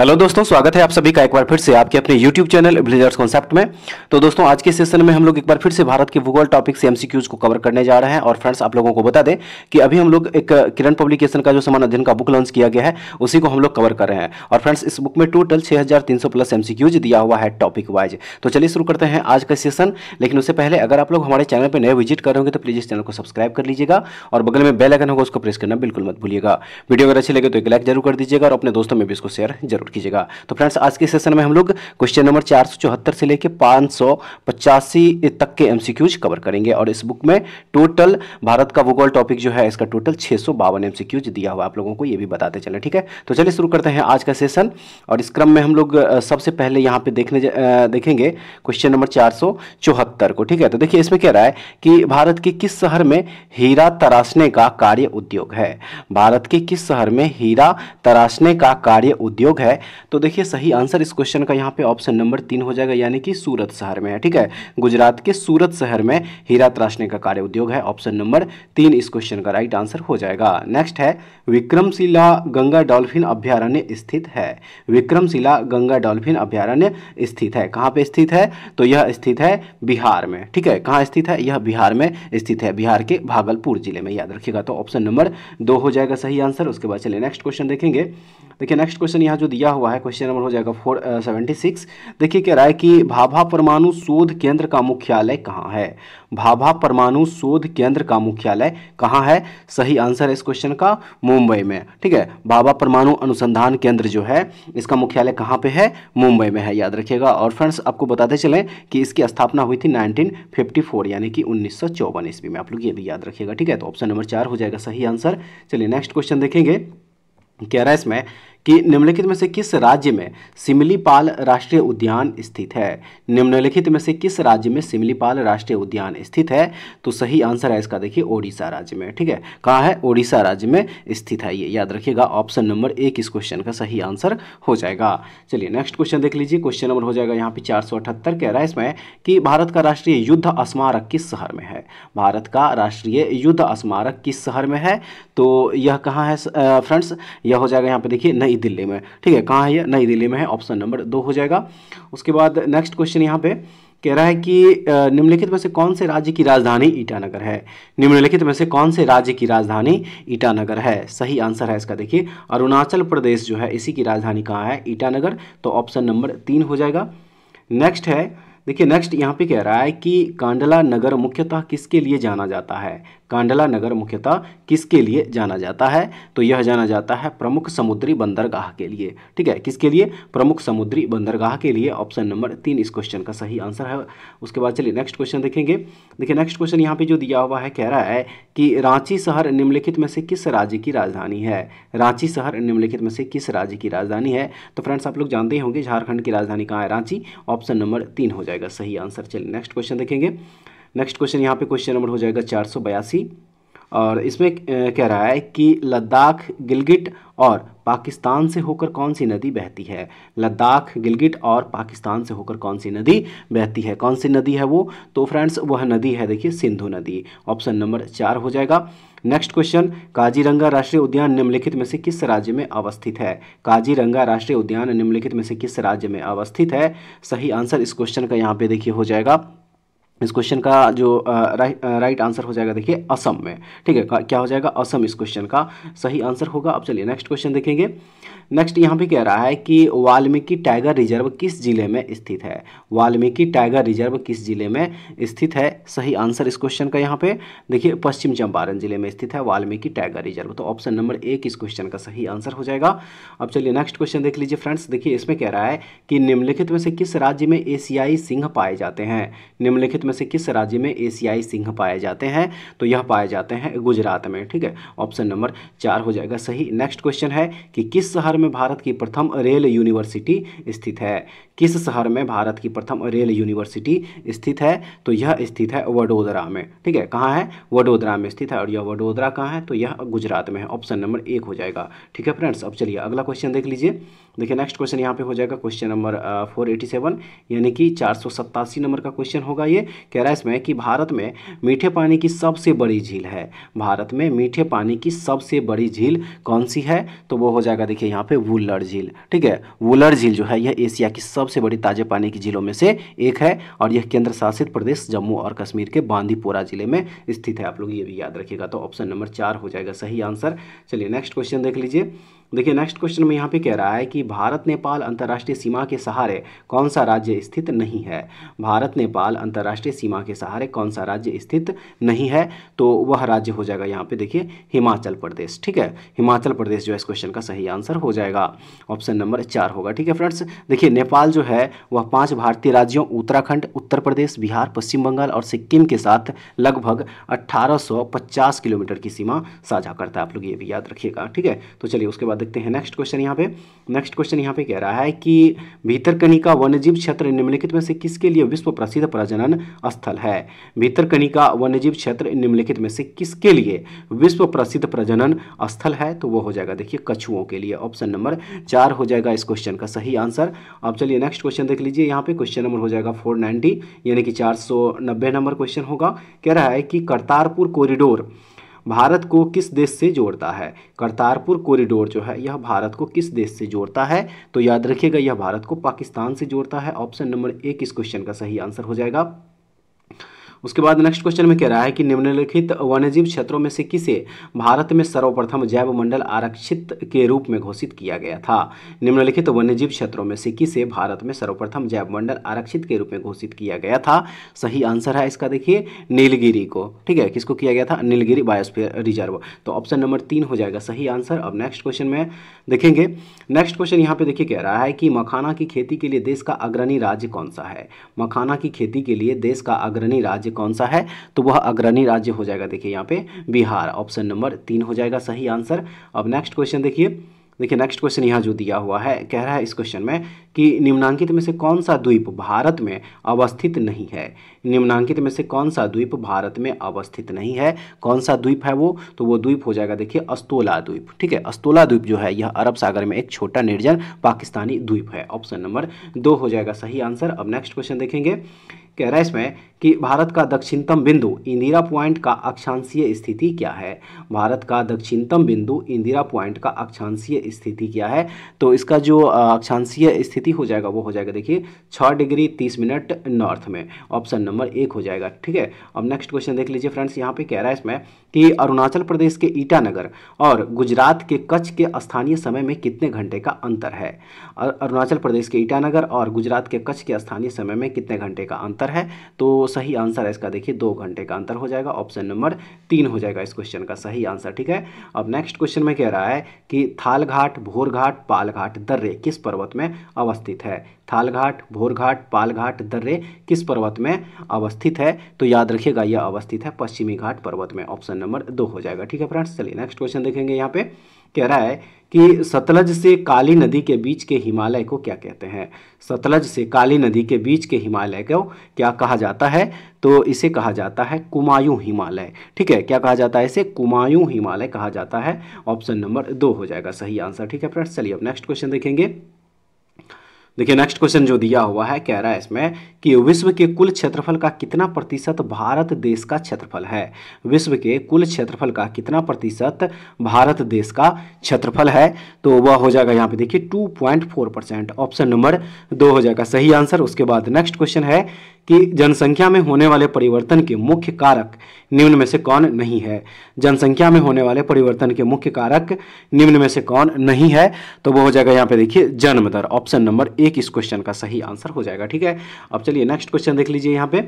hello दोस्तों स्वागत है आप सभी का एक बार फिर से आपके अपने यूट्यूब चैनल ब्लेजर्स कॉन्सेप्ट में तो दोस्तों आज के सेशन में हम लोग एक बार फिर से भारत के भूगोल टॉपिक से एमसीक्यूज को कवर करने जा रहे हैं और फ्रेंड्स आप लोगों को बता दें कि अभी हम लोग एक किरण पब्लिकेशन का जो समान अध्ययन का बुक लॉन्च किया गया है उसी को हम लोग कवर कर रहे हैं और फ्रेंड्स इस बुक में टोटल छः प्लस एम दिया हुआ है टॉपिक वाइज तो चलिए शुरू करते हैं आज का सेशन लेकिन उससे पहले अगर आप लोग हमारे चैनल पर नए विजिट करोगे तो प्लीज़ इस चैनल को सब्सक्राइब कर लीजिएगा और बगल में बेलाइकन होगा उसको प्रेस करना बिल्कुल मत भूलिएगा वीडियो अगर अच्छी लगे तो एक लाइक जरूर कर दीजिएगा और अपने दोस्तों में भी इसको शेयर जरूर नोट कीजिएगा तो फ्रेंड्स आज के सेशन में हम लोग क्वेश्चन नंबर चार से लेकर पाँच तक के एमसीक्यूज कवर करेंगे और इस बुक में टोटल भारत का भूगोल टॉपिक जो है इसका टोटल छः सौ एमसीक्यूज दिया हुआ आप लोगों को ये भी बताते चले ठीक है तो चलिए शुरू करते हैं आज का सेशन और इस क्रम में हम लोग सबसे पहले यहाँ पे देखने देखेंगे क्वेश्चन नंबर चार को ठीक है तो देखिए इसमें कह रहा है कि भारत के किस शहर में हीरा तराशने का कार्य उद्योग है भारत के किस शहर में हीरा तराशने का कार्य उद्योग है है तो देखिए सही आंसर इस क्वेश्चन का यहाँ पे ऑप्शन नंबर तीन हो जाएगा यानी कि सूरत शहर में है ठीक है गुजरात के सूरत शहर में हीरा तराशने का कार्य उद्योग है ऑप्शन नंबर तीन इस क्वेश्चन का राइट आंसर हो जाएगा नेक्स्ट है विक्रमशिला गंगा डॉल्फिन अभ्यारण्य स्थित है विक्रमशिला गंगा डॉल्फिन अभ्यारण्य स्थित है कहाँ पर स्थित है तो यह स्थित है बिहार में ठीक है कहाँ स्थित है यह बिहार में स्थित है बिहार के भागलपुर जिले में याद रखिएगा तो ऑप्शन नंबर दो हो जाएगा सही आंसर उसके बाद चलिए नेक्स्ट क्वेश्चन देखेंगे देखिए नेक्स्ट क्वेश्चन यहाँ जो दिया हुआ है क्वेश्चन नंबर हो जाएगा फोर सेवेंटी सिक्स देखिए कह रहा है कि भाभा परमाणु शोध केंद्र का मुख्यालय कहाँ है भाभा परमाणु शोध केंद्र का मुख्यालय कहाँ है सही आंसर है इस क्वेश्चन का मुंबई में ठीक है भाभा परमाणु अनुसंधान केंद्र जो है इसका मुख्यालय कहाँ पे है मुंबई में है याद रखिएगा और फ्रेंड्स आपको बताते चलें कि इसकी स्थापना हुई थी 1954 यानी कि उन्नीस सौ ईस्वी में आप लोग ये भी याद रखिएगा ठीक है तो ऑप्शन नंबर चार हो जाएगा सही आंसर चलिए नेक्स्ट क्वेश्चन देखेंगे कह रहा है इसमें कि निम्नलिखित में से किस राज्य में सिमलीपाल राष्ट्रीय उद्यान स्थित है निम्नलिखित में से किस राज्य में सिमलीपाल राष्ट्रीय उद्यान स्थित है तो सही आंसर है इसका देखिए ओडिशा राज्य में ठीक है कहाँ है ओडिशा राज्य में स्थित है ये याद रखिएगा ऑप्शन नंबर एक इस क्वेश्चन का सही आंसर हो जाएगा चलिए नेक्स्ट क्वेश्चन देख लीजिए क्वेश्चन नंबर हो जाएगा यहाँ पे चार कह रहा है इसमें कि भारत का राष्ट्रीय युद्ध स्मारक किस शहर में है भारत का राष्ट्रीय युद्ध स्मारक किस शहर में है तो यह कहाँ है फ्रेंड्स यह हो जाएगा यहाँ पे देखिए नई दिल्ली में ठीक है कहाँ है यह नई दिल्ली में है ऑप्शन नंबर दो हो जाएगा उसके बाद नेक्स्ट क्वेश्चन यहाँ पे कह रहा है कि निम्नलिखित में से कौन से राज्य की राजधानी ईटानगर है निम्नलिखित में से कौन से राज्य की राजधानी ईटानगर है सही आंसर है इसका देखिए अरुणाचल प्रदेश जो है इसी की राजधानी कहाँ है ईटानगर तो ऑप्शन नंबर तीन हो जाएगा नेक्स्ट है देखिए नेक्स्ट यहाँ पे कह रहा है कि कांडला नगर मुख्यतः किसके लिए जाना जाता है कांडला नगर मुख्यतः किसके लिए जाना जाता है तो यह जाना जाता है प्रमुख समुद्री बंदरगाह के लिए ठीक है किसके लिए प्रमुख समुद्री बंदरगाह के लिए ऑप्शन नंबर तीन इस क्वेश्चन का सही आंसर है उसके बाद चलिए नेक्स्ट क्वेश्चन देखेंगे देखिए नेक्स्ट क्वेश्चन यहाँ पे जो दिया हुआ है कह रहा है कि रांची शहर निम्नलिखित में से किस राज्य की राजधानी है रांची शहर निम्नलिखित में से किस राज्य की राजधानी है तो फ्रेंड्स आप लोग जानते ही होंगे झारखंड की राजधानी कहाँ है रांची ऑप्शन नंबर तीन हो जाए जाएगा सही आंसर चलिए नेक्स्ट क्वेश्चन देखेंगे नेक्स्ट क्वेश्चन यहाँ पे क्वेश्चन नंबर हो जाएगा चार और इसमें कह रहा है कि लद्दाख गिलगिट और पाकिस्तान से होकर कौन सी नदी बहती है लद्दाख गिलगिट और पाकिस्तान से होकर कौन सी नदी बहती है कौन सी नदी है वो तो फ्रेंड्स वह नदी है देखिए सिंधु नदी ऑप्शन नंबर चार हो जाएगा नेक्स्ट क्वेश्चन काजीरंगा राष्ट्रीय उद्यान निम्नलिखित में से किस राज्य में अवस्थित है काजीरंगा राष्ट्रीय उद्यान निम्नलिखित में से किस राज्य में अवस्थित है सही आंसर इस क्वेश्चन का यहाँ पे देखिए हो जाएगा इस क्वेश्चन का जो राइट राइट आंसर हो जाएगा देखिए असम में ठीक है क्या हो जाएगा असम इस क्वेश्चन का सही आंसर होगा अब चलिए नेक्स्ट क्वेश्चन देखेंगे नेक्स्ट यहाँ पे कह रहा है कि वाल्मीकि टाइगर रिजर्व किस जिले में स्थित है वाल्मीकि टाइगर रिजर्व किस जिले में स्थित है सही आंसर इस क्वेश्चन का यहाँ पे देखिए पश्चिम चंपारण जिले में स्थित है वाल्मीकि टाइगर रिजर्व तो ऑप्शन नंबर एक इस क्वेश्चन का सही आंसर हो जाएगा अब चलिए नेक्स्ट क्वेश्चन देख लीजिए फ्रेंड्स देखिए इसमें कह रहा है कि निम्नलिखित में से किस राज्य में एशियाई सिंह पाए जाते हैं निम्नलिखित में से किस राज्य में एशियाई सिंह पाए जाते हैं तो यह पाए जाते हैं गुजरात में ठीक है ऑप्शन नंबर चार हो जाएगा सही नेक्स्ट क्वेश्चन है कि किस शहर में भारत की प्रथम रेल यूनिवर्सिटी स्थित है किस शहर में भारत की प्रथम रेल यूनिवर्सिटी स्थित है तो यह स्थित है वडोदरा में ठीक है कहाँ है वडोदरा में स्थित है और यह वडोदरा कहाँ है तो यह गुजरात में है ऑप्शन नंबर एक हो जाएगा ठीक है फ्रेंड्स अब चलिए अगला क्वेश्चन देख लीजिए देखिए नेक्स्ट क्वेश्चन यहाँ पे हो जाएगा question number four eighty seven यानी कि चार सौ सत्तासी नंबर का क्वेश्चन होगा ये कह रहा है इसमें कि भारत में मीठे पानी की सबसे बड़ी झील है भारत में मीठे पानी की सबसे बड़ी झील कौन सी है तो वो हो जाएगा देखिए यहाँ पे वुलर झील ठीक है वुलर झील जो है यह एशिया की सब सबसे बड़ी ताजे पानी की झीलों में से एक है और यह केंद्र शासित प्रदेश जम्मू और कश्मीर के बांदीपोरा जिले में स्थित है आप लोग ये भी याद रखिएगा तो ऑप्शन नंबर चार हो जाएगा सही आंसर चलिए नेक्स्ट क्वेश्चन देख लीजिए देखिए नेक्स्ट क्वेश्चन में यहाँ पे कह रहा है कि भारत नेपाल अंतर्राष्ट्रीय सीमा के सहारे कौन सा राज्य स्थित नहीं है भारत नेपाल अंतर्राष्ट्रीय सीमा के सहारे कौन सा राज्य स्थित नहीं है तो वह राज्य हो जाएगा यहाँ पे देखिए हिमाचल प्रदेश ठीक है हिमाचल प्रदेश जो है इस क्वेश्चन का सही आंसर हो जाएगा ऑप्शन नंबर चार होगा ठीक है फ्रेंड्स देखिए नेपाल जो है वह पाँच भारतीय राज्यों उत्तराखंड उत्तर प्रदेश बिहार पश्चिम बंगाल और सिक्किम के साथ लगभग अट्ठारह किलोमीटर की सीमा साझा करता है आप लोग ये भी याद रखिएगा ठीक है तो चलिए उसके बाद देखते हैं नेक्स्ट क्वेश्चन यहाँ पे नेक्स्ट क्वेश्चन यहाँ पे कह रहा है कि भीतरकनिका वन्यजीव क्षेत्र निम्नलिखित में से किसके लिए विश्व प्रसिद्ध प्रजनन स्थल है भीतरकनिका वन्यजीव क्षेत्र निम्नलिखित में से किसके लिए विश्व प्रसिद्ध प्रजनन स्थल है तो वो हो जाएगा देखिए कछुओं के लिए ऑप्शन नंबर चार हो जाएगा इस क्वेश्चन का सही आंसर अब चलिए नेक्स्ट क्वेश्चन देख लीजिए यहाँ पे क्वेश्चन नंबर हो जाएगा फोर यानी कि चार नंबर क्वेश्चन होगा कह रहा है कि करतारपुर कॉरिडोर भारत को किस देश से जोड़ता है करतारपुर कॉरिडोर जो है यह भारत को किस देश से जोड़ता है तो याद रखिएगा यह भारत को पाकिस्तान से जोड़ता है ऑप्शन नंबर एक इस क्वेश्चन का सही आंसर हो जाएगा उसके बाद नेक्स्ट क्वेश्चन में कह रहा है कि निम्नलिखित वन्यजीव क्षेत्रों में से किसे भारत में सर्वप्रथम जैव मंडल आरक्षित के रूप में घोषित किया गया था निम्नलिखित वन्यजीव क्षेत्रों में से किसे भारत में सर्वप्रथम जैव मंडल आरक्षित के रूप में घोषित किया गया था सही आंसर है इसका देखिए नीलगिरी को ठीक है किसको किया गया था नीलगिरी बायोस्फीयर रिजर्व तो ऑप्शन नंबर तीन हो जाएगा सही आंसर अब नेक्स्ट क्वेश्चन में देखेंगे नेक्स्ट क्वेश्चन यहाँ पे देखिए कह रहा है कि मखाना की खेती के लिए देश का अग्रणी राज्य कौन सा है मखाना की खेती के लिए देश का अग्रणी राज्य कौन सा है तो वह अग्रणी राज्य हो जाएगा देखिए यहाँ पे बिहार ऑप्शन नंबर तीन हो जाएगा सही आंसर अब नेक्स्ट क्वेश्चन देखिए देखिए नेक्स्ट क्वेश्चन यहाँ जो दिया हुआ है कह रहा है इस क्वेश्चन में कि निम्नांकित में से कौन सा द्वीप भारत में अवस्थित नहीं है निम्नांकित में से कौन सा द्वीप भारत में अवस्थित नहीं है कौन सा द्वीप है वो तो वो द्वीप हो जाएगा देखिए अस्तोला द्वीप ठीक है अस्तोला द्वीप जो है यह अरब सागर में एक छोटा निर्जन पाकिस्तानी द्वीप है ऑप्शन नंबर दो हो जाएगा सही आंसर अब नेक्स्ट क्वेश्चन देखेंगे कह रहा है इसमें कि भारत का दक्षिणतम बिंदु इंदिरा पॉइंट का अक्षांशीय स्थिति क्या है भारत का दक्षिणतम बिंदु इंदिरा पॉइंट का अक्षांशीय स्थिति क्या है तो इसका जो अक्षांशीय स्थिति हो जाएगा वो हो जाएगा देखिए छः डिग्री तीस मिनट नॉर्थ में ऑप्शन नंबर एक हो जाएगा ठीक है अब नेक्स्ट क्वेश्चन देख लीजिए फ्रेंड्स यहाँ पर कह रहा है इसमें कि अरुणाचल प्रदेश के ईटानगर और गुजरात के कच्छ के स्थानीय समय में कितने घंटे का अंतर है अरुणाचल प्रदेश के ईटानगर और गुजरात के कच्छ के स्थानीय समय में कितने घंटे का अंतर है तो सही आंसर है इसका देखिए दो घंटे का अंतर हो जाएगा ऑप्शन नंबर तीन हो जाएगा इस क्वेश्चन का सही आंसर ठीक है अब नेक्स्ट क्वेश्चन में कह रहा है कि थालघाट भोरघाट पालघाट दर्रे किस पर्वत में अवस्थित है थालघाट भोरघाट पालघाट दर्रे किस पर्वत में अवस्थित है तो याद रखिएगा यह अवस्थित है पश्चिमी घाट पर्वत में ऑप्शन नंबर दो हो जाएगा ठीक है फ्रेंड्स चलिए नेक्स्ट क्वेश्चन देखेंगे यहाँ पे कह रहा है कि सतलज से काली नदी के बीच के हिमालय को क्या कहते हैं सतलज से काली नदी के बीच के हिमालय को क्या कहा जाता है तो इसे कहा जाता है कुमायूं हिमालय ठीक है क्या कहा जाता है इसे कुमायूं हिमालय कहा जाता है ऑप्शन नंबर दो हो जाएगा सही आंसर ठीक है फ्रेंड्स चलिए अब नेक्स्ट क्वेश्चन देखेंगे देखिए नेक्स्ट क्वेश्चन जो दिया हुआ है कह रहा है इसमें कि विश्व के कुल क्षेत्रफल का कितना प्रतिशत भारत देश का क्षेत्रफल है विश्व के कुल क्षेत्रफल का कितना प्रतिशत भारत देश का क्षेत्रफल है तो वह हो जाएगा यहाँ पे देखिए 2.4 परसेंट ऑप्शन नंबर दो हो जाएगा सही आंसर उसके बाद नेक्स्ट क्वेश्चन है कि जनसंख्या में होने वाले परिवर्तन के मुख्य कारक निम्न में से कौन नहीं है जनसंख्या में होने वाले परिवर्तन के मुख्य कारक निम्न में से कौन नहीं है तो वो हो जाएगा यहाँ पे देखिए जन्म दर ऑप्शन नंबर एक एक इस क्वेश्चन का सही आंसर हो जाएगा ठीक है अब चलिए नेक्स्ट क्वेश्चन देख लीजिए यहाँ पे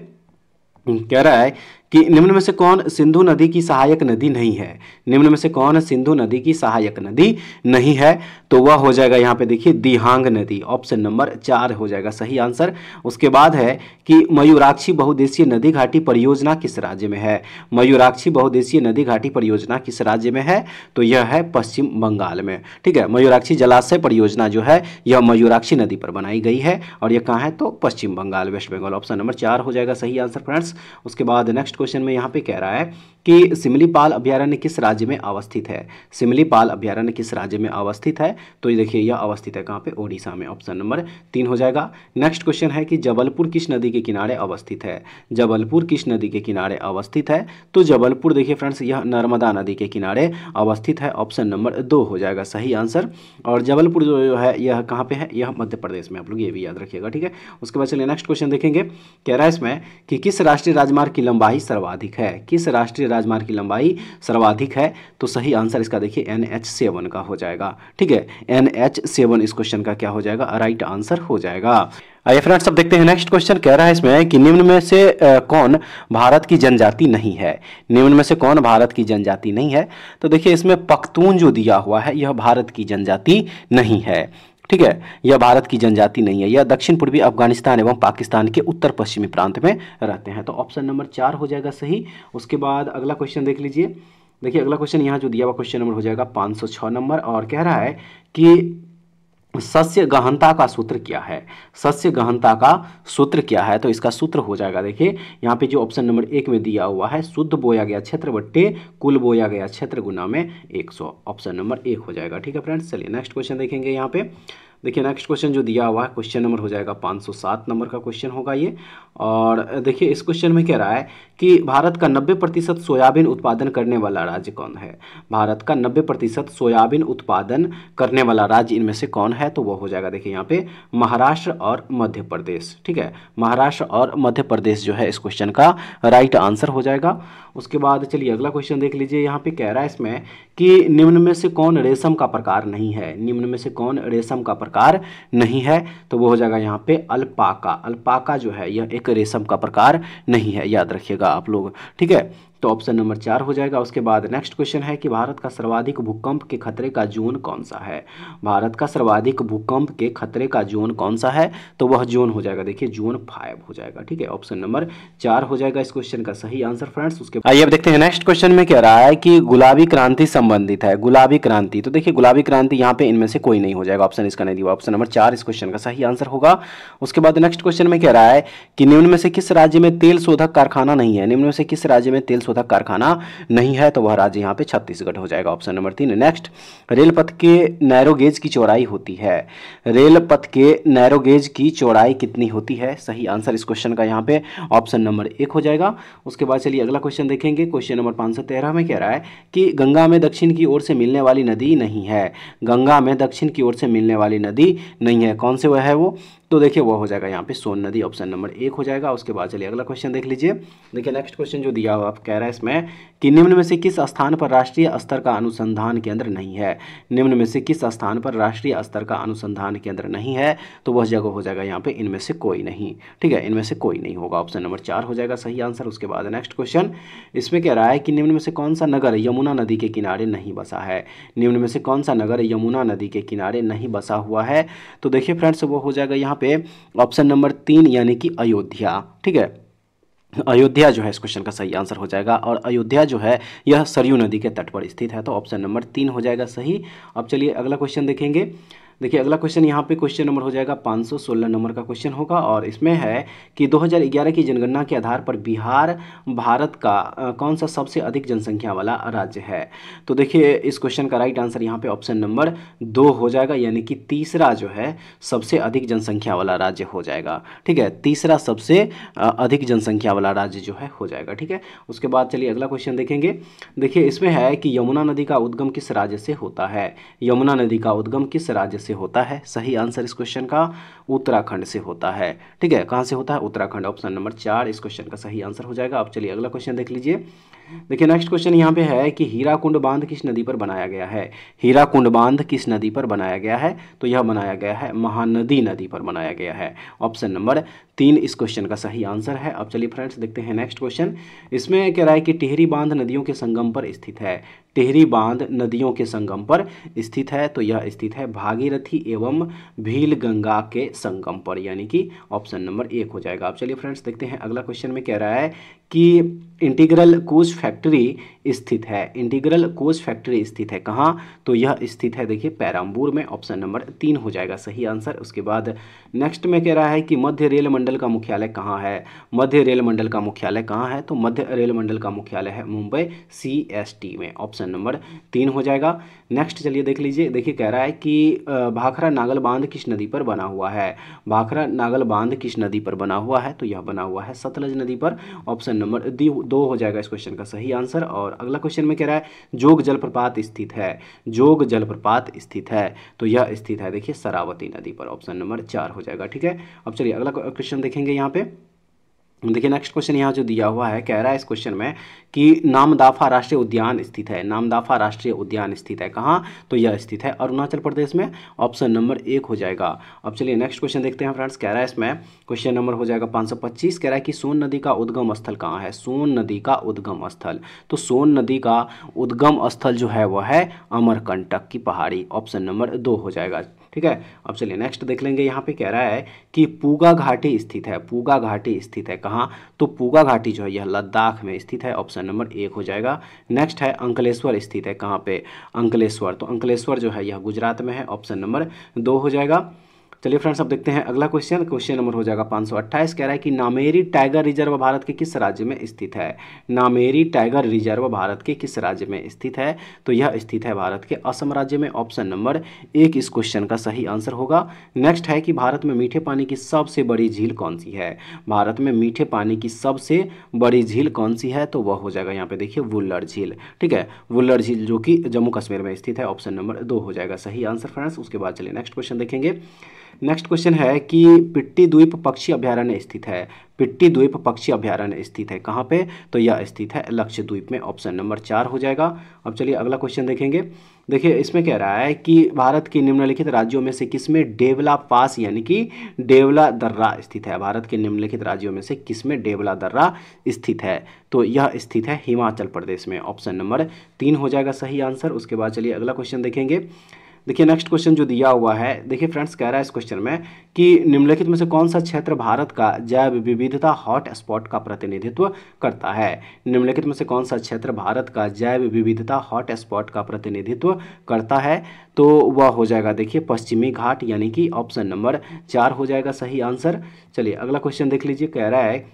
कह रहा है कि निम्न में से कौन सिंधु नदी की सहायक नदी नहीं है निम्न में से कौन सिंधु नदी की सहायक नदी नहीं है तो वह हो जाएगा यहाँ पे देखिए दिहांग नदी ऑप्शन नंबर चार हो जाएगा सही आंसर उसके बाद है कि मयूराक्षी बहुदेशीय नदी घाटी परियोजना किस राज्य में है मयूराक्षी बहुदेशीय नदी घाटी परियोजना किस राज्य में है तो यह है पश्चिम बंगाल में ठीक है मयूराक्षी जलाशय परियोजना जो है यह मयूराक्षी नदी पर बनाई गई है और यह कहाँ है तो Paschim Bangal West Bengal option number चार हो जाएगा सही आंसर फ्रेंड्स उसके बाद नेक्स्ट क्वेश्चन में यहाँ पे कह रहा है कि सिमलीपाल अभ्यारण्य किस राज्य में अवस्थित है सिमलीपाल अभ्यारण्य किस राज्य में अवस्थित है तो ये देखिए यह अवस्थित है कहाँ पे ओडिशा में ऑप्शन नंबर तीन हो जाएगा नेक्स्ट क्वेश्चन है कि जबलपुर किस नदी के किनारे अवस्थित है जबलपुर किस नदी के किनारे अवस्थित है तो जबलपुर देखिए फ्रेंड्स यह नर्मदा नदी के किनारे अवस्थित है ऑप्शन नंबर दो हो जाएगा सही आंसर और जबलपुर जो है यह कहाँ पे है यह मध्य प्रदेश में आप लोग ये भी याद रखिएगा ठीक है उसके बाद चलिए नेक्स्ट क्वेश्चन देखेंगे कह रहा है इसमें कि किस राष्ट्रीय राजमार्ग की लंबाई सर्वाधिक है किस राष्ट्रीय राजमार्ग की लंबाई सर्वाधिक है तो सही आंसर इसका देखिए एन एच सेवन का हो जाएगा ठीक है एन एच सेवन इस क्वेश्चन का क्या हो जाएगा राइट आंसर हो जाएगा आइए फ्रेंड्स अब देखते हैं नेक्स्ट क्वेश्चन कह रहा है इसमें कि निम्न में से कौन भारत की जनजाति नहीं है निम्न में से कौन भारत की जनजाति नहीं है तो देखिए इसमें पख्तून जो दिया हुआ है यह भारत की जनजाति नहीं है ठीक है यह भारत की जनजाति नहीं है यह दक्षिण पूर्वी अफगानिस्तान एवं पाकिस्तान के उत्तर पश्चिमी प्रांत में रहते हैं तो ऑप्शन नंबर चार हो जाएगा सही उसके बाद अगला क्वेश्चन देख लीजिए देखिए अगला क्वेश्चन यहाँ जो दिया हुआ क्वेश्चन नंबर हो जाएगा 506 नंबर और कह रहा है कि सस्य गहनता का सूत्र क्या है सस्य गहनता का सूत्र क्या है तो इसका सूत्र हो जाएगा देखिए यहाँ पे जो ऑप्शन नंबर एक में दिया हुआ है शुद्ध बोया गया क्षेत्र बट्टे कुल बोया गया क्षेत्र गुना में 100 ऑप्शन नंबर एक हो जाएगा ठीक है फ्रेंड्स चलिए नेक्स्ट क्वेश्चन देखेंगे यहाँ पे देखिए नेक्स्ट क्वेश्चन जो दिया हुआ है क्वेश्चन नंबर हो जाएगा 507 नंबर का क्वेश्चन होगा ये और देखिए इस क्वेश्चन में कह रहा है कि भारत का 90 प्रतिशत सोयाबीन उत्पादन करने वाला राज्य कौन है भारत का 90 प्रतिशत सोयाबीन उत्पादन करने वाला राज्य इनमें से कौन है तो वो हो जाएगा देखिए यहाँ पे महाराष्ट्र और मध्य प्रदेश ठीक है महाराष्ट्र और मध्य प्रदेश जो है इस क्वेश्चन का राइट आंसर हो जाएगा उसके बाद चलिए अगला क्वेश्चन देख लीजिए यहाँ पे कह रहा है इसमें कि निम्न में से कौन रेशम का प्रकार नहीं है निम्न में से कौन रेशम का प्रकार नहीं है तो वो हो जाएगा यहाँ पे अल्पाका अल्पाका जो है यह एक रेशम का प्रकार नहीं है याद रखिएगा आप लोग ठीक है तो ऑप्शन नंबर चार हो जाएगा उसके बाद नेक्स्ट क्वेश्चन है कि भारत का सर्वाधिक भूकंप के खतरे का जोन कौन सा है भारत का सर्वाधिक भूकंप के खतरे का जोन कौन सा है तो वह जोन हो जाएगा देखिए जोन फाइव हो जाएगा ठीक है ऑप्शन नंबर चार हो जाएगा इस क्वेश्चन का सही आंसर फ्रेंड्स उसके आइए अब देखते हैं नेक्स्ट क्वेश्चन में कह रहा है कि गुलाबी क्रांति संबंधित है गुलाबी क्रांति तो देखिए गुलाबी क्रांति यहाँ पे इनमें से कोई नहीं हो जाएगा ऑप्शन इसका नहीं दिया ऑप्शन नंबर चार इस क्वेश्चन का सही आंसर होगा उसके बाद नेक्स्ट क्वेश्चन में कह रहा है कि निम्न में से किस राज्य में तेल शोधक कारखाना नहीं है निम्न में से किस राज्य में तेल शोधक कारखाना नहीं है तो वह राज्य यहाँ पे छत्तीसगढ़ हो जाएगा ऑप्शन नंबर तीन नेक्स्ट रेल पथ के नैरोगेज की चौड़ाई होती है रेल पथ के नैरोगेज की चौड़ाई कितनी होती है सही आंसर इस क्वेश्चन का यहाँ पे ऑप्शन नंबर एक हो जाएगा उसके बाद चलिए अगला क्वेश्चन देखेंगे क्वेश्चन नंबर पाँच में कह रहा है कि गंगा में दक्षिण की ओर से मिलने वाली नदी नहीं है गंगा में दक्षिण की ओर से मिलने वाली नदी नहीं है कौन से वह है वो तो देखिए वो हो जाएगा यहाँ पे सोन नदी ऑप्शन नंबर एक हो जाएगा उसके बाद चलिए अगला क्वेश्चन देख लीजिए देखिए नेक्स्ट क्वेश्चन जो दिया हुआ आप कह रहा है इसमें कि निम्न में से किस स्थान पर राष्ट्रीय स्तर का अनुसंधान केंद्र नहीं है निम्न में से किस स्थान पर राष्ट्रीय स्तर का अनुसंधान केंद्र नहीं है तो वह जगह हो जाएगा यहाँ पे इनमें से कोई नहीं ठीक है इनमें से कोई नहीं होगा ऑप्शन नंबर चार हो जाएगा सही आंसर उसके बाद नेक्स्ट क्वेश्चन इसमें कह रहा है कि निम्न में से कौन सा नगर यमुना नदी के किनारे नहीं बसा है निम्न में से कौन सा नगर यमुना नदी के किनारे नहीं बसा हुआ है तो देखिए फ्रेंड्स वो हो जाएगा यहाँ पे ऑप्शन नंबर तीन यानी कि अयोध्या ठीक है अयोध्या जो है इस क्वेश्चन का सही आंसर हो जाएगा और अयोध्या जो है यह सरयू नदी के तट पर स्थित है तो ऑप्शन नंबर तीन हो जाएगा सही अब चलिए अगला क्वेश्चन देखेंगे देखिए अगला क्वेश्चन यहाँ पे क्वेश्चन नंबर हो जाएगा 516 नंबर का क्वेश्चन होगा और इसमें है कि 2011 की जनगणना के आधार पर बिहार भारत का कौन सा सबसे अधिक जनसंख्या वाला राज्य है तो देखिए इस क्वेश्चन का राइट आंसर यहाँ पे ऑप्शन नंबर दो हो जाएगा यानी कि तीसरा जो है सबसे अधिक जनसंख्या वाला राज्य हो जाएगा ठीक है तीसरा सबसे अधिक जनसंख्या वाला राज्य जो है हो जाएगा ठीक है उसके बाद चलिए अगला क्वेश्चन देखेंगे देखिए इसमें है कि यमुना नदी का उद्गम किस राज्य से होता है यमुना नदी का उद्गम किस राज्य से से होता है सही आंसर इस क्वेश्चन का उत्तराखंड से होता है ठीक है कहाँ से होता है उत्तराखंड ऑप्शन नंबर चार इस क्वेश्चन का सही आंसर हो जाएगा आप चलिए अगला क्वेश्चन देख लीजिए देखिए नेक्स्ट क्वेश्चन यहाँ पे है कि हीरा कुंड बांध किस नदी पर बनाया गया है हीरा कुंड बांध किस नदी पर बनाया गया है तो यह बनाया गया है महानदी नदी पर बनाया गया है ऑप्शन नंबर तीन इस क्वेश्चन का सही आंसर है अब चलिए फ्रेंड्स देखते हैं नेक्स्ट क्वेश्चन इसमें कह रहा है कि टिहरी बांध नदियों के संगम पर स्थित है टिहरी बांध नदियों के संगम पर स्थित है तो यह स्थित है भागीरथी एवं भील गंगा के संगम पर यानी कि ऑप्शन नंबर एक हो जाएगा अब चलिए फ्रेंड्स देखते हैं अगला क्वेश्चन में कह रहा है कि इंटीग्रल कोच फैक्ट्री स्थित है इंटीग्रल कोच फैक्ट्री स्थित है कहाँ तो यह स्थित है देखिए पैराम्बूर में ऑप्शन नंबर तीन हो जाएगा सही आंसर उसके बाद नेक्स्ट में कह रहा है कि मध्य रेल मंडल का मुख्यालय कहाँ है मध्य रेल मंडल का मुख्यालय कहाँ है तो मध्य रेल मंडल का मुख्यालय है मुंबई सी एस टी में ऑप्शन नंबर तीन हो जाएगा नेक्स्ट चलिए देख लीजिए देखिए कह रहा है कि भाखरा नागल बांध किस नदी पर बना हुआ है भाखरा नागल बांध किस नदी पर बना हुआ है तो यह बना हुआ है सतलज नदी पर ऑप्शन नंबर डी दो हो जाएगा इस क्वेश्चन का सही आंसर और अगला क्वेश्चन में कह रहा है जोग जलप्रपात स्थित है जोग जलप्रपात स्थित है तो यह स्थित है देखिए सरावती नदी पर ऑप्शन नंबर चार हो जाएगा ठीक है अब चलिए अगला क्वेश्चन देखेंगे यहाँ पे देखिए नेक्स्ट क्वेश्चन यहाँ जो दिया हुआ है कह रहा है इस क्वेश्चन में कि नामदाफा राष्ट्रीय उद्यान स्थित है नामदाफा राष्ट्रीय उद्यान स्थित है कहाँ तो यह स्थित है अरुणाचल प्रदेश में ऑप्शन नंबर एक हो जाएगा अब चलिए नेक्स्ट क्वेश्चन देखते हैं फ्रेंड्स कह रहा है इसमें क्वेश्चन नंबर हो जाएगा पाँच कह रहा है कि सोन नदी का उद्गम स्थल कहाँ है सोन नदी का उद्गम स्थल तो सोन नदी का उद्गम स्थल जो है वह है अमरकंटक की पहाड़ी ऑप्शन नंबर दो हो जाएगा ठीक है अब चलिए नेक्स्ट देख लेंगे यहाँ पे कह रहा है कि पूगा घाटी स्थित है पूगा घाटी स्थित है कहाँ तो पूगा घाटी जो है यह लद्दाख में स्थित है ऑप्शन नंबर एक हो जाएगा नेक्स्ट है अंकलेश्वर स्थित है कहाँ पे अंकलेश्वर तो अंकलेश्वर जो है यह गुजरात में है ऑप्शन नंबर दो हो जाएगा चलिए फ्रेंड्स अब देखते हैं अगला क्वेश्चन क्वेश्चन नंबर हो जाएगा 528 कह रहा है कि नामेरी टाइगर रिजर्व भारत के किस राज्य में स्थित है नामेरी टाइगर रिजर्व भारत के किस राज्य में स्थित है तो यह स्थित है भारत के असम राज्य में ऑप्शन नंबर एक इस क्वेश्चन का सही आंसर होगा नेक्स्ट है कि भारत में मीठे पानी की सबसे बड़ी झील कौन सी है भारत में मीठे पानी की सबसे बड़ी झील कौन सी है तो वह हो जाएगा यहाँ पे देखिए वुल्लर झील ठीक है वुल्लर झील जो कि जम्मू कश्मीर में स्थित है ऑप्शन नंबर दो हो जाएगा सही आंसर फ्रेंड्स उसके बाद चलिए नेक्स्ट क्वेश्चन देखेंगे नेक्स्ट क्वेश्चन है कि पिट्टी द्वीप पक्षी अभ्यारण्य स्थित है पिट्टी द्वीप पक्षी अभ्यारण्य स्थित है कहाँ पे तो यह स्थित है लक्षद्वीप में ऑप्शन नंबर चार हो जाएगा अब चलिए अगला क्वेश्चन देखेंगे देखिए इसमें कह रहा है कि भारत के निम्नलिखित राज्यों में से किसमें डेवला पास यानी कि डेवला दर्रा स्थित है भारत के निम्नलिखित राज्यों में से किसमें डेवला दर्रा स्थित है तो यह स्थित है हिमाचल प्रदेश में ऑप्शन नंबर तीन हो जाएगा सही आंसर उसके बाद चलिए अगला क्वेश्चन देखेंगे देखिए नेक्स्ट क्वेश्चन जो दिया हुआ है देखिए फ्रेंड्स कह रहा है इस क्वेश्चन में कि निम्नलिखित में से कौन सा क्षेत्र भारत का जैव विविधता हॉट स्पॉट का प्रतिनिधित्व करता है निम्नलिखित में से कौन सा क्षेत्र भारत का जैव विविधता हॉट स्पॉट का प्रतिनिधित्व करता है तो वह हो जाएगा देखिए पश्चिमी घाट यानी कि ऑप्शन नंबर चार हो जाएगा सही आंसर चलिए अगला क्वेश्चन देख लीजिए कह रहा है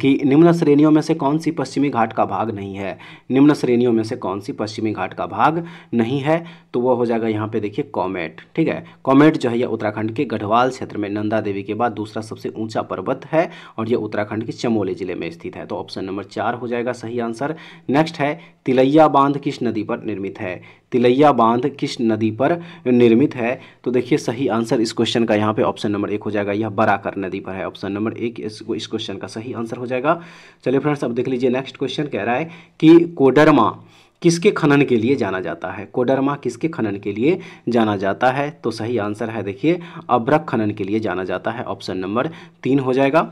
कि निम्न श्रेणियों में से कौन सी पश्चिमी घाट का भाग नहीं है निम्न श्रेणियों में से कौन सी पश्चिमी घाट का भाग नहीं है तो वह हो जाएगा यहाँ पे देखिए कॉमेट ठीक है कॉमेट जो है यह उत्तराखंड के गढ़वाल क्षेत्र में नंदा देवी के बाद दूसरा सबसे ऊंचा पर्वत है और यह उत्तराखंड के चमोली जिले में स्थित है तो ऑप्शन नंबर चार हो जाएगा सही आंसर नेक्स्ट है तिलैया बांध किस नदी पर निर्मित है तिलैया बांध किस नदी पर निर्मित है तो देखिए सही आंसर इस क्वेश्चन का यहाँ पे ऑप्शन नंबर एक हो जाएगा यह बराकर नदी पर है ऑप्शन नंबर एक इस क्वेश्चन का सही आंसर हो जाएगा चलिए फ्रेंड्स अब देख लीजिए नेक्स्ट क्वेश्चन कह रहा है कि कोडरमा किसके खनन के लिए जाना जाता है कोडरमा किसके खनन के लिए जाना जाता है तो सही आंसर है देखिए अब्रक खनन के लिए जाना जाता है ऑप्शन नंबर तीन हो जाएगा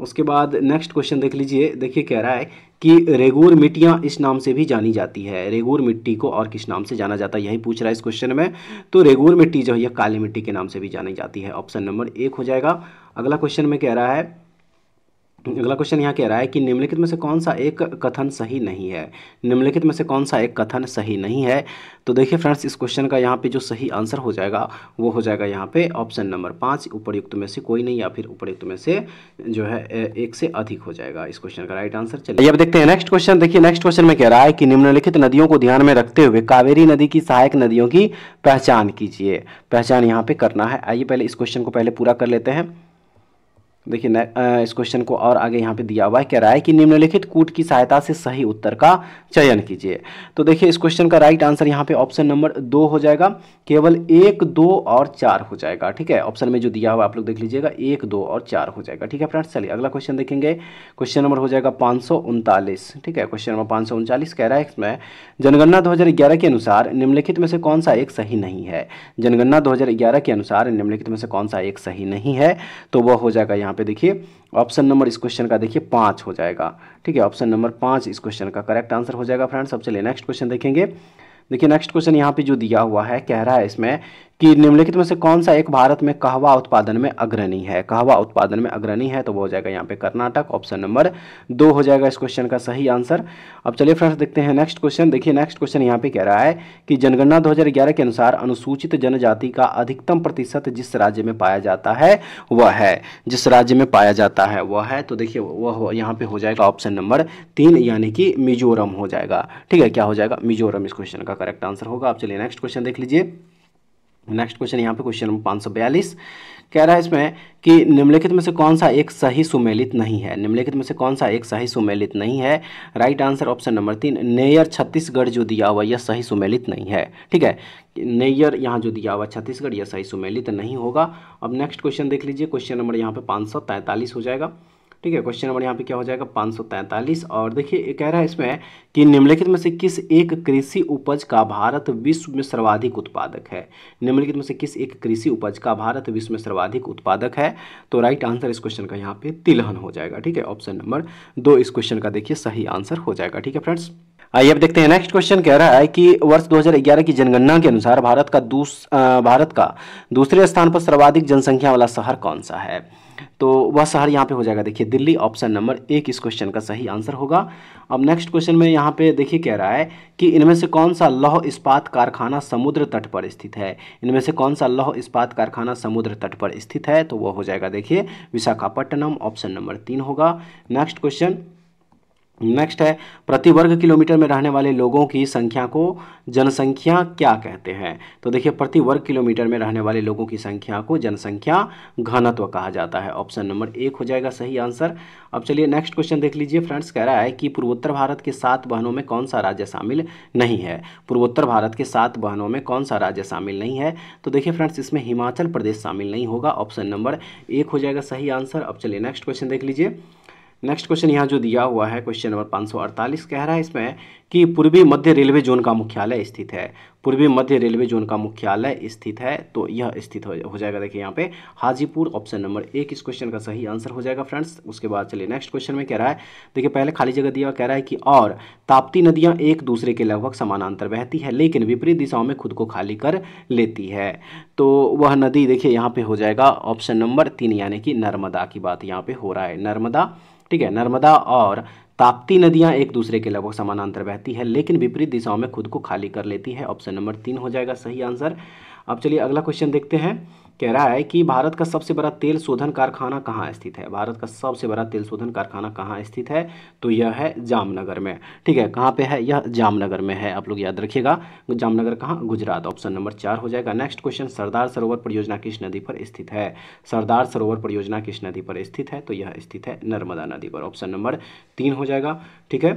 उसके बाद नेक्स्ट क्वेश्चन देख लीजिए देखिए कह रहा है कि रेगूर मिट्टियाँ इस नाम से भी जानी जाती है रेगूर मिट्टी को और किस नाम से जाना जाता है यही पूछ रहा है इस क्वेश्चन में तो रेगूर मिट्टी जो है यह काली मिट्टी के नाम से भी जानी जाती है ऑप्शन नंबर एक हो जाएगा अगला क्वेश्चन में कह रहा है तो अगला क्वेश्चन यहाँ कह रहा है कि निम्नलिखित में से कौन सा एक कथन सही नहीं है निम्नलिखित में से कौन सा एक कथन सही नहीं है तो देखिए फ्रेंड्स इस क्वेश्चन का यहाँ पे जो सही आंसर हो जाएगा वो हो जाएगा यहाँ पे ऑप्शन नंबर पाँच उपरयुक्त में से कोई नहीं या फिर उपरयुक्त में से जो है एक से अधिक हो जाएगा इस क्वेश्चन का राइट आंसर चलिए अब देखते हैं नेक्स्ट क्वेश्चन देखिए नेक्स्ट क्वेश्चन में कह रहा है कि निम्नलिखित नदियों को ध्यान में रखते हुए कावेरी नदी की सहायक नदियों की पहचान कीजिए पहचान यहाँ पर करना है आइए पहले इस क्वेश्चन को पहले पूरा कर लेते हैं देखिए इस क्वेश्चन को और आगे यहाँ पे दिया हुआ है कह रहा है कि निम्नलिखित कूट की सहायता से सही उत्तर का चयन कीजिए तो देखिए इस क्वेश्चन का राइट आंसर यहाँ पे ऑप्शन नंबर दो हो जाएगा केवल एक दो और चार हो जाएगा ठीक है ऑप्शन में जो दिया हुआ आप लोग देख लीजिएगा एक दो और चार हो जाएगा ठीक है फ्रेंड्स चलिए अगला क्वेश्चन देखेंगे क्वेश्चन नंबर हो जाएगा पाँच ठीक है क्वेश्चन नंबर पाँच कह रहा है इसमें जनगणना दो के अनुसार निम्नलिखित में से कौन सा एक सही नहीं है जनगणना दो के अनुसार निम्नलिखित में से कौन सा एक सही नहीं है तो वह हो जाएगा यहाँ यहाँ पे देखिए ऑप्शन नंबर इस क्वेश्चन का देखिए पाँच हो जाएगा ठीक है ऑप्शन नंबर पाँच इस क्वेश्चन का करेक्ट आंसर हो जाएगा फ्रेंड्स अब चलिए नेक्स्ट क्वेश्चन देखेंगे देखिए नेक्स्ट क्वेश्चन यहाँ पे जो दिया हुआ है कह रहा है इसमें कि निम्नलिखित में से कौन सा एक भारत में कहवा उत्पादन में अग्रणी है कहवा उत्पादन में अग्रणी है तो वो हो जाएगा यहाँ पे कर्नाटक ऑप्शन नंबर दो हो जाएगा इस क्वेश्चन का सही आंसर अब चलिए फ्रेंड्स देखते हैं नेक्स्ट क्वेश्चन देखिए नेक्स्ट क्वेश्चन यहाँ पे कह रहा है कि जनगणना दो के अनुसार अनुसूचित जनजाति का अधिकतम प्रतिशत जिस राज्य में पाया जाता है वह है जिस राज्य में पाया जाता है वह है तो देखिए वह यहाँ पे हो जाएगा ऑप्शन नंबर तीन यानी कि मिजोरम हो जाएगा ठीक है क्या हो जाएगा मिजोरम इस क्वेश्चन का करेक्ट आंसर होगा आप चलिए नेक्स्ट क्वेश्चन देख लीजिए नेक्स्ट क्वेश्चन यहाँ पे क्वेश्चन नंबर पाँच सौ बयालीस कह रहा है इसमें कि निम्नलिखित में से कौन सा एक सही सुमेलित नहीं है निम्नलिखित में से कौन सा एक सही सुमेलित नहीं है राइट आंसर ऑप्शन नंबर तीन नेयर छत्तीसगढ़ जो दिया हुआ यह सही सुमेलित नहीं है ठीक है नेयर यहाँ जो दिया हुआ छत्तीसगढ़ यह सही सुमेलित नहीं होगा अब नेक्स्ट क्वेश्चन देख लीजिए क्वेश्चन नंबर यहाँ पर पाँच हो जाएगा ठीक है क्वेश्चन नंबर यहाँ पे क्या हो जाएगा तैंतालीस और देखिए कह रहा है इसमें कि निम्नलिखित में से किस एक कृषि उपज का भारत विश्व में सर्वाधिक उत्पादक है निम्नलिखित में से किस एक कृषि उपज का भारत विश्व में सर्वाधिक उत्पादक है तो राइट आंसर इस क्वेश्चन का यहाँ पे तिलहन हो जाएगा ठीक है ऑप्शन नंबर दो इस क्वेश्चन का देखिए सही आंसर हो जाएगा ठीक है फ्रेंड्स आइए अब देखते हैं नेक्स्ट क्वेश्चन कह रहा है कि वर्ष 2011 की जनगणना के अनुसार भारत का दूस भारत का दूसरे स्थान पर सर्वाधिक जनसंख्या वाला शहर कौन सा है तो वह शहर यहाँ पे हो जाएगा देखिए दिल्ली ऑप्शन नंबर एक इस क्वेश्चन का सही आंसर होगा अब नेक्स्ट क्वेश्चन में यहाँ पे देखिए कह रहा है कि इनमें से कौन सा लौह इस्पात कारखाना समुद्र तट पर स्थित है इनमें से कौन सा लौह इस्पात कारखाना समुद्र तट पर स्थित है तो वह हो जाएगा देखिए विशाखापट्टनम ऑप्शन नंबर तीन होगा नेक्स्ट क्वेश्चन नेक्स्ट है प्रति वर्ग किलोमीटर में रहने वाले लोगों की संख्या को जनसंख्या क्या कहते हैं तो देखिए प्रति वर्ग किलोमीटर में रहने वाले लोगों की संख्या को जनसंख्या घनत्व कहा जाता है ऑप्शन नंबर एक हो जाएगा सही आंसर अब चलिए नेक्स्ट क्वेश्चन देख लीजिए फ्रेंड्स कह रहा है कि पूर्वोत्तर भारत के सात बहनों में कौन सा राज्य शामिल नहीं है पूर्वोत्तर भारत के सात बहनों में कौन सा राज्य शामिल नहीं है तो देखिए फ्रेंड्स इसमें हिमाचल प्रदेश शामिल नहीं होगा ऑप्शन नंबर एक हो जाएगा सही आंसर अब चलिए नेक्स्ट क्वेश्चन देख लीजिए नेक्स्ट क्वेश्चन यहाँ जो दिया हुआ है क्वेश्चन नंबर 548 कह रहा है इसमें कि पूर्वी मध्य रेलवे जोन का मुख्यालय स्थित है पूर्वी मध्य रेलवे जोन का मुख्यालय स्थित है तो यह स्थित हो जाएगा देखिए यहाँ पे हाजीपुर ऑप्शन नंबर एक इस क्वेश्चन का सही आंसर हो जाएगा फ्रेंड्स उसके बाद चलिए नेक्स्ट क्वेश्चन में कह रहा है देखिए पहले खाली जगह दिया कह रहा है कि और ताप्ती नदियाँ एक दूसरे के लगभग समानांतर बहती है लेकिन विपरीत दिशाओं में खुद को खाली कर लेती है तो वह नदी देखिए यहाँ पर हो जाएगा ऑप्शन नंबर तीन यानी कि नर्मदा की बात यहाँ पर हो रहा है नर्मदा ठीक है नर्मदा और ताप्ती नदियां एक दूसरे के लगभग समानांतर बहती है लेकिन विपरीत दिशाओं में खुद को खाली कर लेती है ऑप्शन नंबर तीन हो जाएगा सही आंसर अब चलिए अगला क्वेश्चन देखते हैं कह रहा है कि भारत का सबसे बड़ा तेल शोधन कारखाना कहाँ स्थित है भारत का सबसे बड़ा तेल शोधन कारखाना कहाँ स्थित है तो यह है जामनगर में ठीक है कहाँ पे है यह जामनगर में है आप लोग याद रखिएगा जामनगर कहाँ गुजरात ऑप्शन नंबर चार हो जाएगा नेक्स्ट क्वेश्चन सरदार सरोवर परियोजना किस नदी पर स्थित है सरदार सरोवर परियोजना किस नदी पर स्थित है तो यह स्थित है नर्मदा नदी पर ऑप्शन नंबर तीन हो जाएगा ठीक है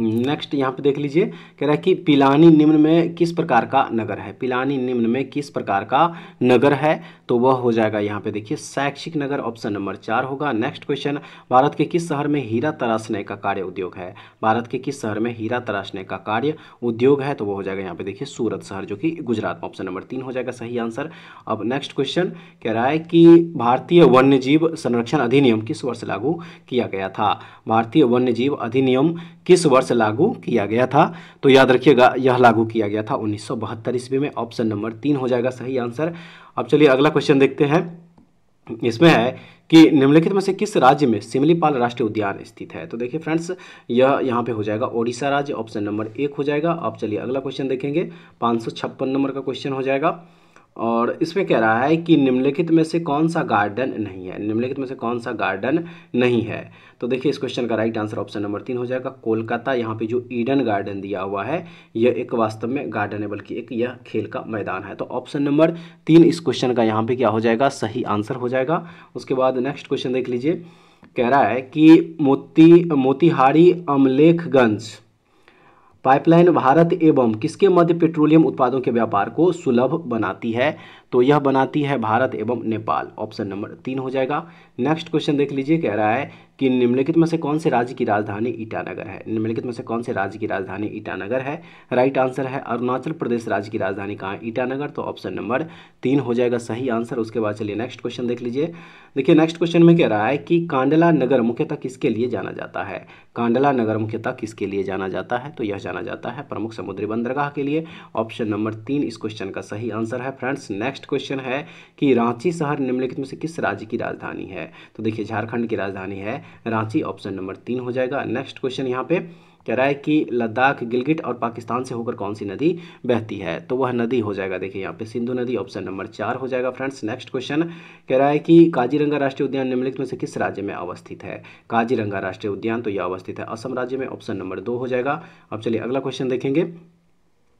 नेक्स्ट यहाँ पे देख लीजिए कह रहा है कि पिलानी निम्न में किस प्रकार का नगर है पिलानी निम्न में किस प्रकार का नगर है तो वह हो जाएगा यहाँ पे देखिए शैक्षिक नगर ऑप्शन नंबर चार होगा नेक्स्ट क्वेश्चन भारत के किस शहर में हीरा तराशने का कार्य उद्योग है भारत के किस शहर में हीरा तराशने का कार्य उद्योग है तो वह हो जाएगा यहाँ पे देखिए सूरत शहर जो कि गुजरात में ऑप्शन नंबर तीन हो जाएगा सही आंसर अब नेक्स्ट क्वेश्चन कह रहा है कि भारतीय वन्यजीव संरक्षण अधिनियम किस वर्ष लागू किया गया था भारतीय वन्यजीव अधिनियम किस वर्ष लागू किया गया था तो याद रखिएगा यह लागू किया गया था उन्नीस सौ ईस्वी में ऑप्शन नंबर तीन हो जाएगा सही आंसर अब चलिए अगला क्वेश्चन देखते हैं इसमें है कि निम्नलिखित में से किस राज्य में सिमलीपाल राष्ट्रीय उद्यान स्थित है तो देखिए फ्रेंड्स यह यहाँ पे हो जाएगा ओडिशा राज्य ऑप्शन नंबर एक हो जाएगा आप चलिए अगला क्वेश्चन देखेंगे पाँच नंबर का क्वेश्चन हो जाएगा और इसमें कह रहा है कि निम्नलिखित में से कौन सा गार्डन नहीं है निम्नलिखित में से कौन सा गार्डन नहीं है तो देखिए इस क्वेश्चन का राइट आंसर ऑप्शन नंबर तीन हो जाएगा कोलकाता यहाँ पे जो ईडन गार्डन दिया हुआ है यह एक वास्तव में गार्डन है बल्कि एक यह खेल का मैदान है तो ऑप्शन नंबर तीन इस क्वेश्चन का यहाँ पे क्या हो जाएगा सही आंसर हो जाएगा उसके बाद नेक्स्ट क्वेश्चन देख लीजिए कह रहा है कि मोती मोतिहारी अमलेखगंज पाइपलाइन भारत एवं किसके मध्य पेट्रोलियम उत्पादों के व्यापार को सुलभ बनाती है तो यह बनाती है भारत एवं नेपाल ऑप्शन नंबर तीन हो जाएगा नेक्स्ट क्वेश्चन देख लीजिए कह रहा है कि निम्नलिखित में से कौन से राज्य की राजधानी ईटानगर है निम्नलिखित में से कौन से राज्य की राजधानी ईटानगर है राइट आंसर है अरुणाचल प्रदेश राज्य की राजधानी कहाँ ईटानगर तो ऑप्शन नंबर तीन हो जाएगा सही आंसर उसके बाद चलिए नेक्स्ट क्वेश्चन देख लीजिए देखिए नेक्स्ट क्वेश्चन में कह रहा है कि कांडला नगर मुख्यतः किसके लिए जाना जाता है कांडला नगर मुख्यतः किसके लिए जाना जाता है तो यह जाना जाता है प्रमुख समुद्री बंदरगाह के लिए ऑप्शन नंबर तीन इस क्वेश्चन का सही आंसर है फ्रेंड्स नेक्स्ट नेक्स्ट क्वेश्चन है कि रांची शहर निम्नलिखित में से किस राज्य की राजधानी है तो देखिए झारखंड की राजधानी है रांची ऑप्शन नंबर तीन हो जाएगा नेक्स्ट क्वेश्चन यहाँ पे कह रहा है कि लद्दाख गिलगिट और पाकिस्तान से होकर कौन सी नदी बहती है तो वह नदी हो जाएगा देखिए यहाँ पे सिंधु नदी ऑप्शन नंबर चार हो जाएगा फ्रेंड्स नेक्स्ट क्वेश्चन कह रहा है कि काजीरंगा राष्ट्रीय उद्यान निम्नलिखित में से किस राज्य में अवस्थित है काजीरंगा राष्ट्रीय उद्यान तो यह अवस्थित है असम राज्य में ऑप्शन नंबर दो हो जाएगा अब चलिए अगला क्वेश्चन देखेंगे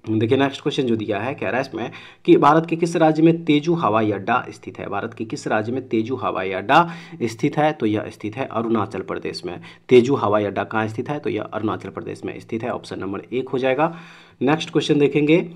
हम्म, देखिए नेक्स्ट क्वेश्चन जो दिया है कह रहा है इसमें कि भारत के किस राज्य में तेजू हवाई अड्डा स्थित है भारत के किस राज्य में तेजू हवाई अड्डा स्थित है तो यह स्थित है अरुणाचल प्रदेश में तेजू हवाई अड्डा कहाँ स्थित है तो यह अरुणाचल प्रदेश में स्थित है ऑप्शन नंबर एक हो जाएगा नेक्स्ट क्वेश्चन देखेंगे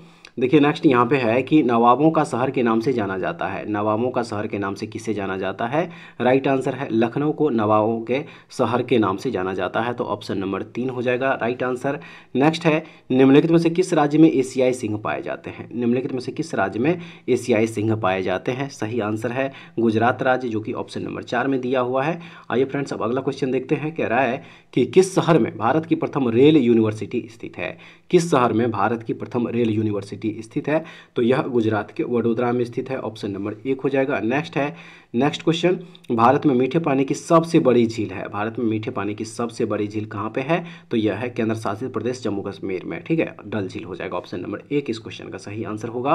देखिए नेक्स्ट यहाँ पे है कि नवाबों का शहर के नाम से जाना जाता है नवाबों का शहर के नाम से किससे जाना जाता है राइट आंसर है लखनऊ को नवाबों के शहर के नाम से जाना जाता है तो ऑप्शन नंबर तीन हो जाएगा राइट आंसर नेक्स्ट है निम्नलिखित में से किस राज्य में एशियाई सिंह पाए जाते हैं निम्नलिखित में से किस राज्य में एशियाई सिंह पाए जाते हैं सही आंसर है गुजरात राज्य जो कि ऑप्शन नंबर चार में दिया हुआ है आइए फ्रेंड्स अब अगला क्वेश्चन देखते हैं कह रहा है कि किस शहर में भारत की प्रथम रेल यूनिवर्सिटी स्थित है किस शहर में भारत की प्रथम रेल यूनिवर्सिटी स्थित है तो यह गुजरात के वडोदरा में स्थित है ऑप्शन नंबर एक हो जाएगा नेक्स्ट है नेक्स्ट क्वेश्चन भारत में मीठे पानी की सबसे बड़ी झील है भारत में मीठे पानी की सबसे बड़ी झील कहाँ पे है तो यह है केंद्र शासित प्रदेश जम्मू कश्मीर में ठीक है डल झील हो जाएगा ऑप्शन नंबर एक इस क्वेश्चन का सही आंसर होगा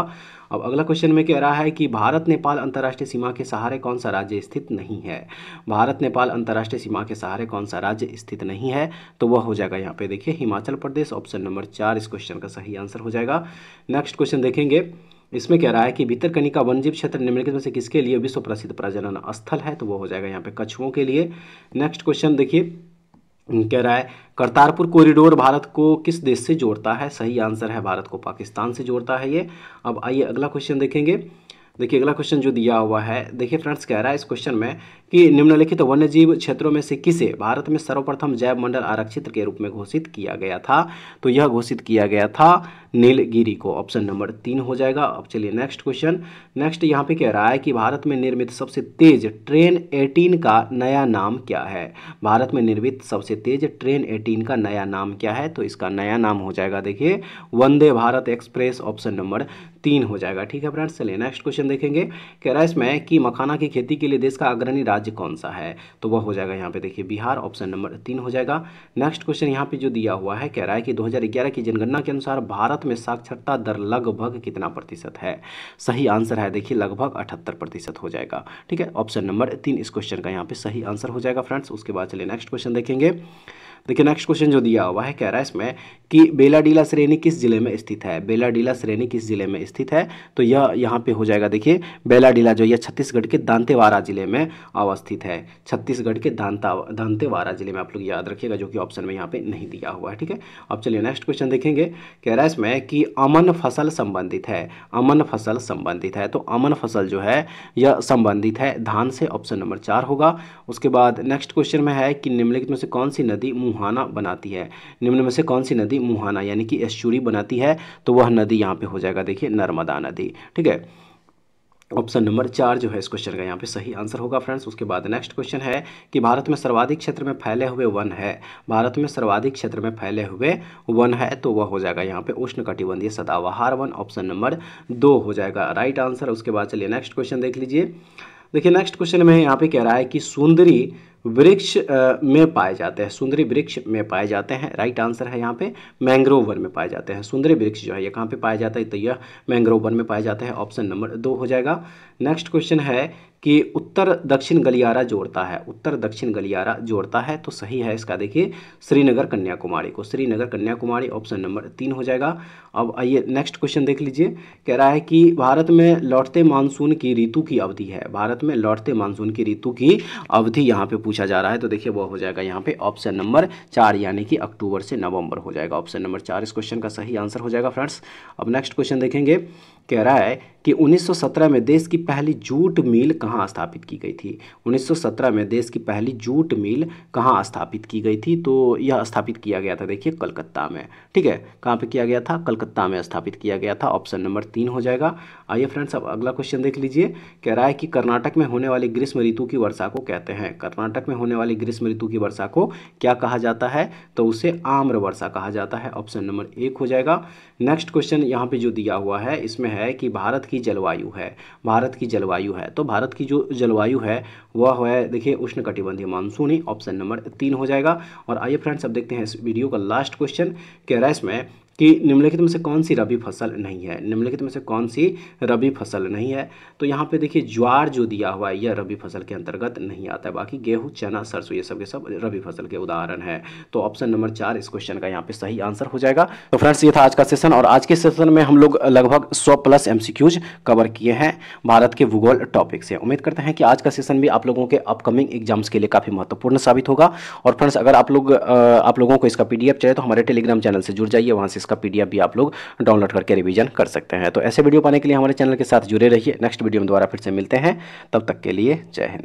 अब अगला क्वेश्चन में कह रहा है कि भारत नेपाल अंतर्राष्ट्रीय सीमा के सहारे कौन सा राज्य स्थित नहीं है भारत नेपाल अंतर्राष्ट्रीय सीमा के सहारे कौन सा राज्य स्थित नहीं है तो वह हो जाएगा यहाँ पे देखिए हिमाचल प्रदेश ऑप्शन नंबर चार इस क्वेश्चन का सही आंसर हो जाएगा नेक्स्ट क्वेश्चन देखेंगे इसमें कह रहा है कि भीतरकनिका वन्यजीव क्षेत्र निम्नलिखित में से किसके लिए विश्व प्रसिद्ध प्रजनन स्थल है तो वो हो जाएगा यहाँ पे कछुओं के लिए नेक्स्ट क्वेश्चन देखिए कह रहा है करतारपुर कॉरिडोर भारत को किस देश से जोड़ता है सही आंसर है भारत को पाकिस्तान से जोड़ता है ये अब आइए अगला क्वेश्चन देखेंगे देखिए अगला क्वेश्चन जो दिया हुआ है देखिए फ्रेंड्स कह रहा है इस क्वेश्चन में कि निम्नलिखित तो वन्य जीव क्षेत्रों में से किसे भारत में सर्वप्रथम जैव मंडल आरक्षित के रूप में घोषित किया गया था तो यह घोषित किया गया था नीलगिरी को ऑप्शन नंबर तीन हो जाएगा अब चलिए नेक्स्ट क्वेश्चन नेक्स्ट यहाँ पे कह रहा है कि भारत में निर्मित सबसे तेज ट्रेन 18 का नया नाम क्या है भारत में निर्मित सबसे तेज ट्रेन 18 का नया नाम क्या है तो इसका नया नाम हो जाएगा देखिए Vande Bharat express option number तीन हो जाएगा ठीक है फ्रेंड्स चलिए नेक्स्ट क्वेश्चन देखेंगे कह रहा है इसमें कि मखाना की खेती के लिए देश का अग्रणी राज्य कौन सा है तो वह हो जाएगा यहाँ पे देखिए बिहार ऑप्शन नंबर तीन हो जाएगा नेक्स्ट क्वेश्चन यहाँ पे जो दिया हुआ है कह रहा है कि 2011 की जनगणना के अनुसार भारत में साक्षरता दर लगभग कितना प्रतिशत है सही आंसर है देखिए लगभग अठहत्तर प्रतिशत हो जाएगा ठीक है ऑप्शन नंबर तीन इस क्वेश्चन का यहाँ पे सही आंसर हो जाएगा फ्रेंड्स उसके बाद चलिए नेक्स्ट क्वेश्चन देखेंगे देखिए नेक्स्ट क्वेश्चन जो दिया हुआ है कह रहा है इसमें कि बेलाडीला श्रेणी किस जिले में स्थित है बेलाडीला श्रेणी किस जिले में स्थित है तो यह यहाँ पे हो जाएगा देखिए बेलाडीला जो यह छत्तीसगढ़ के दांतेवाड़ा जिले में अवस्थित है छत्तीसगढ़ के दांता दांतेवाड़ा जिले में आप लोग याद रखिएगा जो कि ऑप्शन में यहाँ पे नहीं दिया हुआ है ठीक है अब चलिए नेक्स्ट क्वेश्चन देखेंगे कह रहा है इसमें कि अमन फसल संबंधित है अमन फसल संबंधित है तो अमन फसल जो है यह संबंधित है धान से ऑप्शन नंबर चार होगा उसके बाद नेक्स्ट क्वेश्चन में है कि निम्नलिखित में से कौन सी नदी मुँह मुहाना बनाती है निम्न में से कौन सी नदी मुहाना यानी कि एस्चूरी बनाती है तो वह नदी यहाँ पे हो जाएगा देखिए नर्मदा नदी ठीक है ऑप्शन नंबर चार जो है इस क्वेश्चन का यहाँ पे सही आंसर होगा फ्रेंड्स उसके बाद नेक्स्ट क्वेश्चन है कि भारत में सर्वाधिक क्षेत्र में फैले हुए वन है भारत में सर्वाधिक क्षेत्र में फैले हुए वन है तो वह हो जाएगा यहाँ पे उष्ण कटिबंधीय सदाबहार वन ऑप्शन नंबर दो हो जाएगा राइट आंसर उसके बाद चलिए नेक्स्ट क्वेश्चन देख लीजिए देखिए नेक्स्ट क्वेश्चन में यहाँ पे कह रहा है कि सुंदरी वृक्ष में पाए जाते हैं सुंदरी वृक्ष में पाए जाते हैं राइट आंसर है यहाँ पे मैंग्रोव वन में पाए जाते हैं सुंदरी वृक्ष जो है ये कहाँ पे पाया जाता है तो यह मैंग्रोव वन में पाए जाते हैं ऑप्शन नंबर दो हो जाएगा नेक्स्ट क्वेश्चन है कि उत्तर दक्षिण गलियारा जोड़ता है उत्तर दक्षिण गलियारा जोड़ता है तो सही है इसका देखिए श्रीनगर कन्याकुमारी को श्रीनगर कन्याकुमारी ऑप्शन नंबर तीन हो जाएगा अब आइए नेक्स्ट क्वेश्चन देख लीजिए कह रहा है कि भारत में लौटते मानसून की ऋतु की अवधि है भारत में लौटते मानसून की ऋतु की अवधि यहाँ पे पूछ पूछा जा रहा है तो देखिए वो हो जाएगा यहाँ पे ऑप्शन नंबर चार यानी कि अक्टूबर से नवंबर हो जाएगा ऑप्शन नंबर चार इस क्वेश्चन का सही आंसर हो जाएगा फ्रेंड्स अब नेक्स्ट क्वेश्चन देखेंगे कह रहा है कि 1917 में देश की पहली जूट मिल कहाँ स्थापित की गई थी 1917 में देश की पहली जूट मिल कहाँ स्थापित की गई थी तो यह स्थापित किया गया था देखिए कलकत्ता में ठीक है कहाँ पे किया गया था कलकत्ता में स्थापित किया गया था ऑप्शन नंबर तीन हो जाएगा आइए फ्रेंड्स अब अगला क्वेश्चन देख लीजिए कह रहा है कि कर्नाटक में होने वाली ग्रीष्म ऋतु की वर्षा को कहते हैं कर्नाटक में होने वाली ग्रीष्म ऋतु की वर्षा को क्या कहा जाता है तो उसे आम्र वर्षा कहा जाता है ऑप्शन नंबर एक हो जाएगा नेक्स्ट क्वेश्चन यहाँ पे जो दिया हुआ है इसमें है कि भारत की जलवायु है भारत की जलवायु है तो भारत की जो जलवायु है वह है देखिए उष्ण कटिबंधीय मानसूनी ऑप्शन नंबर तीन हो जाएगा और आइए फ्रेंड्स अब देखते हैं इस वीडियो का लास्ट क्वेश्चन कह रहा है इसमें कि निम्नलिखित में से कौन सी रबी फसल नहीं है निम्नलिखित में से कौन सी रबी फसल नहीं है तो यहाँ पे देखिए ज्वार जो दिया हुआ है यह रबी फसल के अंतर्गत नहीं आता है बाकी गेहूँ चना सरसों ये सब के सब रबी फसल के उदाहरण है तो ऑप्शन नंबर चार इस क्वेश्चन का यहाँ पे सही आंसर हो जाएगा तो फ्रेंड्स ये था आज का सेशन और आज के सेशन में हम लोग लगभग सौ प्लस एम कवर किए हैं भारत के भूगोल टॉपिक से उम्मीद करते हैं कि आज का सेशन भी आप लोगों के अपकमिंग एग्जाम्स के लिए काफ़ी महत्वपूर्ण साबित होगा और फ्रेंड्स अगर आप लोग आप लोगों को इसका पी चाहिए तो हमारे टेलीग्राम चैनल से जुड़ जाइए वहाँ से इसका पी भी आप लोग डाउनलोड करके रिविजन कर सकते हैं तो ऐसे वीडियो पाने के लिए हमारे चैनल के साथ जुड़े रहिए नेक्स्ट वीडियो में दोबारा फिर से मिलते हैं तब तक के लिए जय हिंद